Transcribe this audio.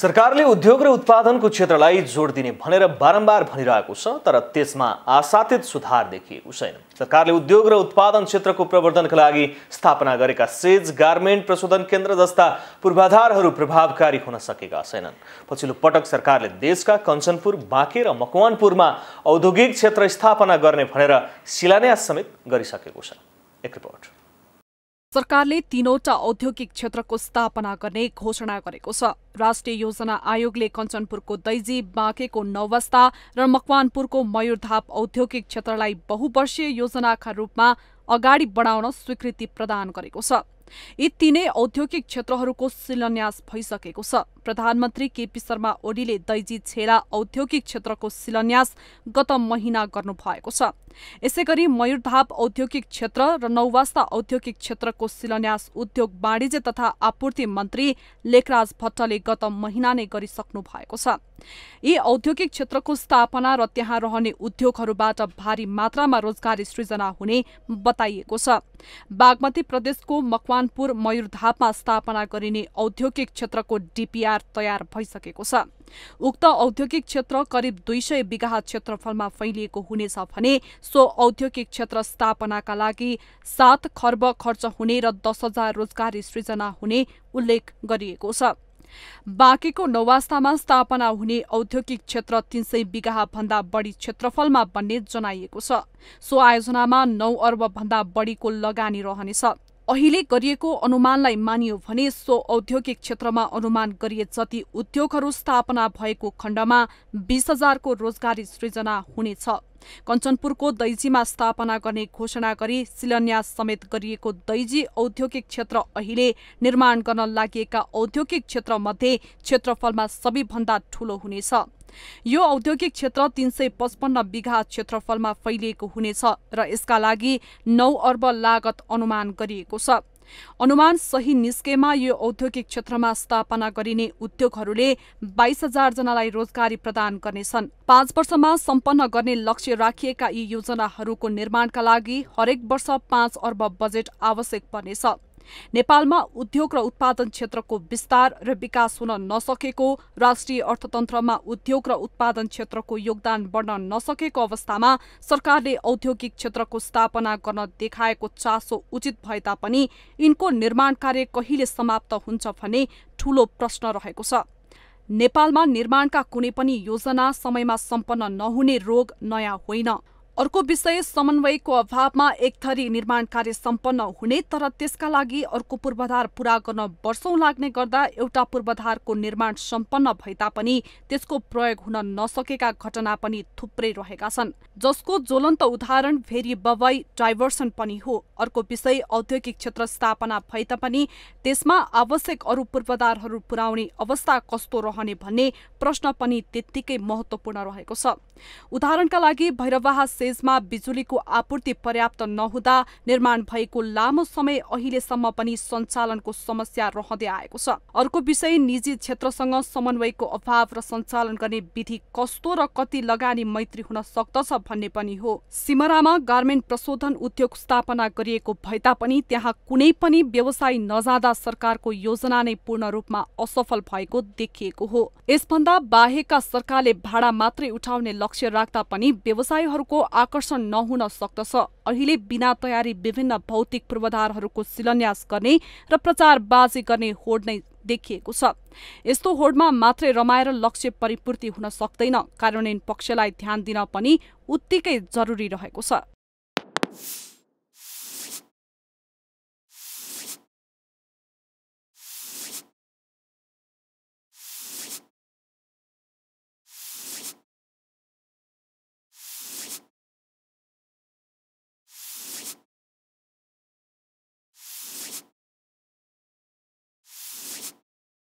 सरकारले उद्योग र उत्पादनको क्षेत्रलाई जोड दिने भनेर बारम्बार भनिरहेको छ तर त्यसमा आशातित सुधार देखिएको छैन सरकारले उद्योग र उत्पादन क्षेत्रको प्रवर्धनका लागि स्थापना गरेका सेज गार्मेन्ट प्रशोधन केन्द्र जस्ता पूर्वाधारहरू प्रभावकारी हुन सकेका छैनन् पछिल्लो पटक सरकारले देशका कञ्चनपुर बाँके र मकवानपुरमा औद्योगिक क्षेत्र स्थापना गर्ने भनेर शिलान्यास समेत गरिसकेको छ एक रिपोर्ट सरकारले तीनवटा औद्योगिक क्षेत्रको स्थापना गर्ने घोषणा गरेको छ राष्ट्रिय योजना आयोगले कञ्चनपुरको दैजी बाँकेको नौवस्ता र मकवानपुरको मयूरधाप औद्योगिक क्षेत्रलाई बहुवर्षीय योजनाका रूपमा अगाडि बढाउन स्वीकृति प्रदान गरेको छ यी तीनै औद्योगिक क्षेत्रहरूको शिलान्यास भइसकेको छ प्रधानमन्त्री केपी शर्मा ओलीले दैजी छेला औद्योगिक क्षेत्रको शिलान्यास गत महिना गर्नुभएको छ यसै गरी मयूरधाप औद्योगिक क्षेत्र र नौवास्ता औद्योगिक क्षेत्रको शिलान्यास उद्योग वाणिज्य तथा आपूर्ति मन्त्री लेखराज भट्टले गत महिना नै गरिसक्नु भएको छ यी औद्योगिक क्षेत्रको स्थापना र त्यहाँ रहने उद्योगहरूबाट भारी मात्रामा रोजगारी सृजना हुने बताइएको छ बागमती प्रदेशको मकवानपुर मयूरधापमा स्थापना गरिने औद्योगिक क्षेत्रको डिपिआर तयार भइसकेको छ उक्त औद्योगिक क्षेत्र करिब दुई सय बिघा क्षेत्रफलमा फैलिएको हुनेछ भने सो औद्योगिक क्षेत्र स्थापनाका लागि सात खर्ब खर्च हुने र दस हजार रोजगारी सृजना हुने उल्लेख गरिएको छ बाँकीको नौवास्तामा स्थापना हुने औद्योगिक क्षेत्र तीन सय भन्दा बढी क्षेत्रफलमा बन्ने जनाइएको छ सो आयोजनामा नौ अर्बभन्दा बढीको लगानी रहनेछ अहिले गरिएको अनुमानलाई मानियो भने सो औद्योगिक क्षेत्रमा अनुमान गरिए जति उद्योगहरू स्थापना भएको खण्डमा बीस हजारको रोजगारी सृजना हुनेछ कञ्चनपुरको दैजीमा स्थापना गर्ने घोषणा गरी शिलान्यास समेत गरिएको दैजी औद्योगिक क्षेत्र अहिले निर्माण गर्न लागि औद्योगिक क्षेत्रमध्ये क्षेत्रफलमा सबैभन्दा ठूलो हुनेछ यो औद्योगिक क्षेत्र तीन सय पचपन्न बिघा क्षेत्रफलमा फैलिएको हुनेछ र यसका लागि नौ अर्ब लागत अनुमान गरिएको छ अनुमान सही निस्केमा यो औद्योगिक क्षेत्रमा स्थापना गरिने उद्योगहरूले बाइस हजार जनालाई रोजगारी प्रदान गर्नेछन् पाँच वर्षमा सम्पन्न गर्ने लक्ष्य राखिएका यी योजनाहरूको निर्माणका लागि हरेक वर्ष पाँच अर्ब बजेट आवश्यक पर्नेछ नेपालमा उद्योग र उत्पादन क्षेत्रको विस्तार र विकास हुन नसकेको राष्ट्रिय अर्थतन्त्रमा उद्योग र उत्पादन क्षेत्रको योगदान बढ्न नसकेको अवस्थामा सरकारले औद्योगिक क्षेत्रको स्थापना गर्न देखाएको चासो उचित भए तापनि यिनको निर्माण कार्य कहिले समाप्त हुन्छ भने ठूलो प्रश्न रहेको छ नेपालमा निर्माणका कुनै पनि योजना समयमा सम्पन्न नहुने रोग नयाँ होइन अर्को विषय समन्वयको अभावमा एक थरी निर्माण कार्य सम्पन्न हुने तर त्यसका लागि अर्को पूर्वाधार पूरा गर्न वर्षौं लाग्ने गर्दा एउटा पूर्वाधारको निर्माण सम्पन्न भए तापनि त्यसको प्रयोग हुन नसकेका घटना पनि थुप्रै रहेका छन् जसको ज्वलन्त उदाहरण भेरी बबई डाइभर्सन पनि हो अर्को विषय औद्योगिक क्षेत्र स्थापना भए तापनि त्यसमा आवश्यक अरू पूर्वाधारहरू पुर्याउने अवस्था कस्तो रहने भन्ने प्रश्न पनि त्यत्तिकै महत्वपूर्ण रहेको छ उदाहरणका लागि भैरवाह तेजमा बिजुलीको आपूर्ति पर्याप्त नहुँदा निर्माण भएको लामो समय अहिलेसम्म पनि सञ्चालनको समस्या रहँदै आएको छ अर्को विषय निजी क्षेत्रसँग समन्वयको अभाव र सञ्चालन गर्ने विधि कस्तो र कति लगानी मैत्री हुन सक्दछ भन्ने पनि हो सिमरामा गार्मेन्ट प्रशोधन उद्योग स्थापना गरिएको भए तापनि त्यहाँ कुनै पनि व्यवसाय नजाँदा सरकारको योजना नै पूर्ण रूपमा असफल भएको देखिएको हो यसभन्दा बाहेकका सरकारले भाडा मात्रै उठाउने लक्ष्य राख्दा पनि व्यवसायहरूको आकर्षण नहुन सक्दछ अहिले बिना तयारी विभिन्न भौतिक पूर्वाधारहरूको शिलान्यास गर्ने र प्रचारबाजी गर्ने होड नै देखिएको छ यस्तो होडमा मात्रै रमाएर लक्ष्य परिपूर्ति हुन सक्दैन कार्यान्वयन पक्षलाई ध्यान दिन पनि उत्तिकै जरुरी रहेको छ